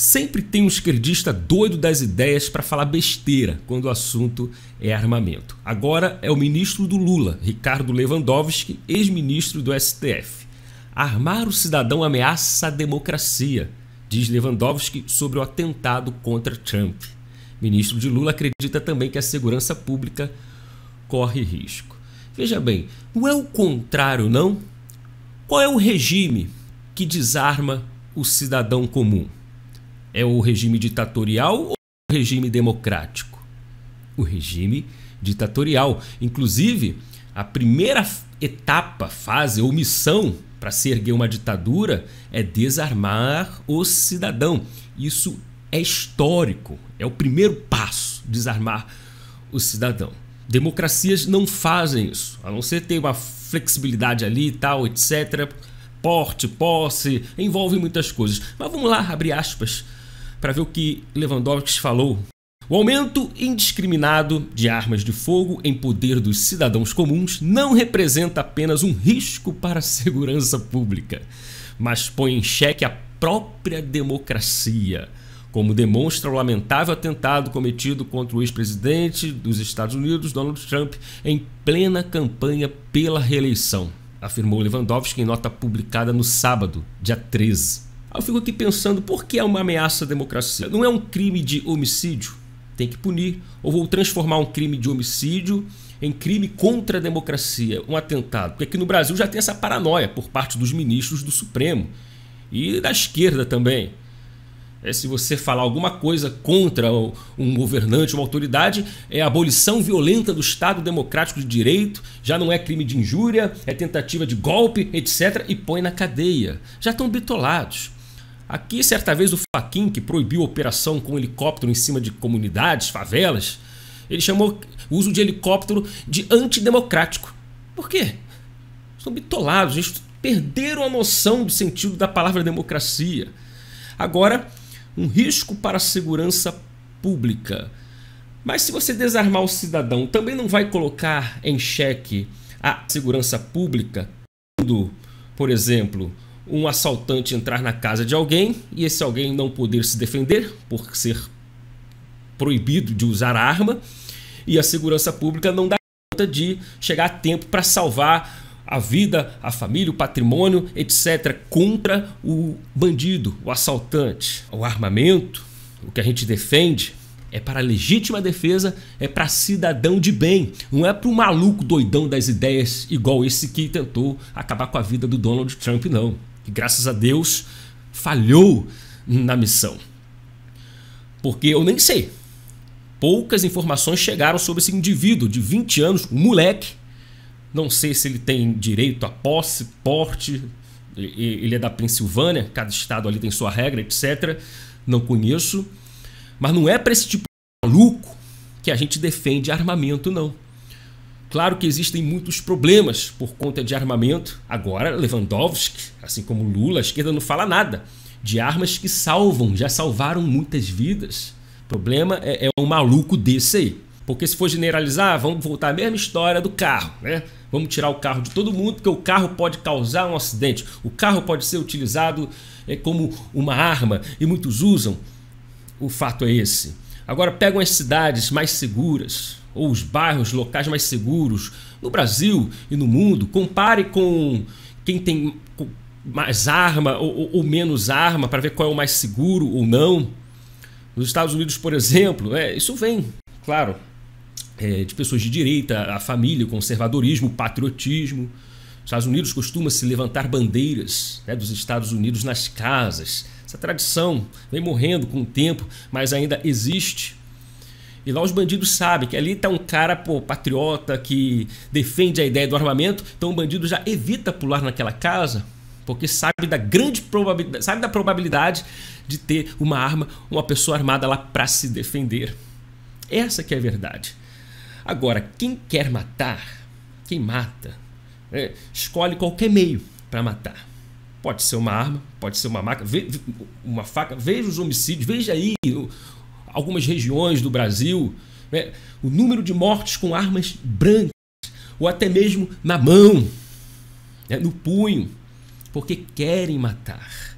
Sempre tem um esquerdista doido das ideias para falar besteira quando o assunto é armamento. Agora é o ministro do Lula, Ricardo Lewandowski, ex-ministro do STF. Armar o cidadão ameaça a democracia, diz Lewandowski sobre o atentado contra Trump. Ministro de Lula acredita também que a segurança pública corre risco. Veja bem, não é o contrário, não? Qual é o regime que desarma o cidadão comum? É o regime ditatorial ou o regime democrático? O regime ditatorial. Inclusive, a primeira etapa, fase ou missão para se erguer uma ditadura é desarmar o cidadão. Isso é histórico, é o primeiro passo desarmar o cidadão. Democracias não fazem isso, a não ser ter uma flexibilidade ali e tal, etc. Porte, posse, envolve muitas coisas. Mas vamos lá, abre aspas para ver o que Lewandowski falou. O aumento indiscriminado de armas de fogo em poder dos cidadãos comuns não representa apenas um risco para a segurança pública, mas põe em xeque a própria democracia, como demonstra o lamentável atentado cometido contra o ex-presidente dos Estados Unidos, Donald Trump, em plena campanha pela reeleição, afirmou Lewandowski em nota publicada no sábado, dia 13 eu fico aqui pensando, por que é uma ameaça à democracia? Não é um crime de homicídio? Tem que punir. Ou vou transformar um crime de homicídio em crime contra a democracia, um atentado. Porque aqui no Brasil já tem essa paranoia por parte dos ministros do Supremo e da esquerda também. É, se você falar alguma coisa contra um governante, uma autoridade, é abolição violenta do Estado Democrático de Direito, já não é crime de injúria, é tentativa de golpe, etc., e põe na cadeia. Já estão bitolados. Aqui, certa vez, o Faquin, que proibiu a operação com helicóptero em cima de comunidades, favelas, ele chamou o uso de helicóptero de antidemocrático. Por quê? São bitolados, eles perderam a noção do sentido da palavra democracia. Agora, um risco para a segurança pública. Mas se você desarmar o cidadão, também não vai colocar em xeque a segurança pública quando, por exemplo, um assaltante entrar na casa de alguém e esse alguém não poder se defender por ser proibido de usar a arma e a segurança pública não dá conta de chegar a tempo para salvar a vida, a família, o patrimônio, etc., contra o bandido, o assaltante. O armamento, o que a gente defende, é para legítima defesa, é para cidadão de bem, não é para o maluco doidão das ideias igual esse que tentou acabar com a vida do Donald Trump, não que graças a Deus falhou na missão. Porque eu nem sei. Poucas informações chegaram sobre esse indivíduo de 20 anos, um moleque. Não sei se ele tem direito a posse, porte. Ele é da Pensilvânia, cada estado ali tem sua regra, etc. Não conheço. Mas não é para esse tipo de maluco que a gente defende armamento, não. Claro que existem muitos problemas por conta de armamento. Agora, Lewandowski, assim como Lula, a esquerda não fala nada de armas que salvam, já salvaram muitas vidas. O problema é, é um maluco desse aí. Porque se for generalizar, vamos voltar à mesma história do carro, né? Vamos tirar o carro de todo mundo, porque o carro pode causar um acidente. O carro pode ser utilizado é, como uma arma e muitos usam. O fato é esse. Agora pegam as cidades mais seguras, ou os bairros, locais mais seguros no Brasil e no mundo. Compare com quem tem mais arma ou, ou menos arma para ver qual é o mais seguro ou não. Nos Estados Unidos, por exemplo, é, isso vem, claro, é, de pessoas de direita, a família, o conservadorismo, o patriotismo. Estados Unidos costuma se levantar bandeiras né, dos Estados Unidos nas casas. Essa tradição vem morrendo com o tempo, mas ainda existe. E lá os bandidos sabem que ali tá um cara, pô, patriota que defende a ideia do armamento, então o bandido já evita pular naquela casa, porque sabe da grande probabilidade, sabe da probabilidade de ter uma arma, uma pessoa armada lá para se defender. Essa que é a verdade. Agora, quem quer matar, quem mata, é, escolhe qualquer meio para matar. Pode ser uma arma, pode ser uma maca, uma faca. Veja os homicídios, veja aí algumas regiões do Brasil, né? o número de mortes com armas brancas, ou até mesmo na mão, né? no punho, porque querem matar.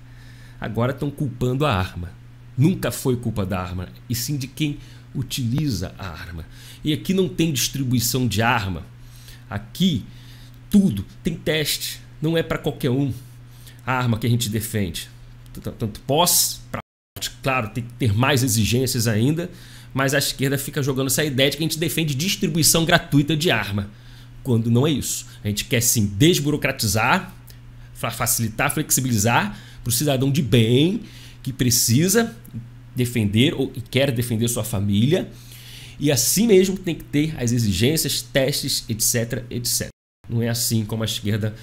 Agora estão culpando a arma. Nunca foi culpa da arma, e sim de quem utiliza a arma. E aqui não tem distribuição de arma. Aqui tudo tem teste, não é para qualquer um a arma que a gente defende. Tanto posse para claro, tem que ter mais exigências ainda, mas a esquerda fica jogando essa ideia de que a gente defende distribuição gratuita de arma, quando não é isso. A gente quer sim desburocratizar, facilitar, flexibilizar para o cidadão de bem que precisa defender ou quer defender sua família. E assim mesmo tem que ter as exigências, testes, etc, etc. Não é assim como a esquerda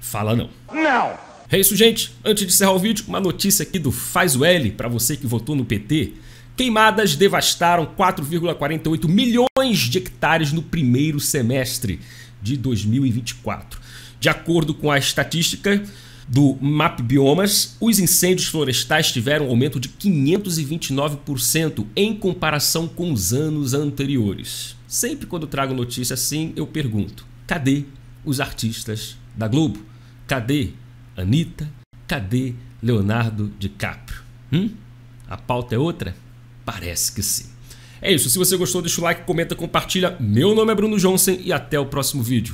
fala, não. Não! É isso, gente. Antes de encerrar o vídeo, uma notícia aqui do Faz o L para você que votou no PT. Queimadas devastaram 4,48 milhões de hectares no primeiro semestre de 2024. De acordo com a estatística do MAP Biomas, os incêndios florestais tiveram um aumento de 529% em comparação com os anos anteriores. Sempre quando trago notícia assim, eu pergunto: cadê os artistas da Globo? Cadê Anitta, cadê Leonardo DiCaprio? Hum? A pauta é outra? Parece que sim. É isso, se você gostou, deixa o like, comenta, compartilha. Meu nome é Bruno Johnson e até o próximo vídeo.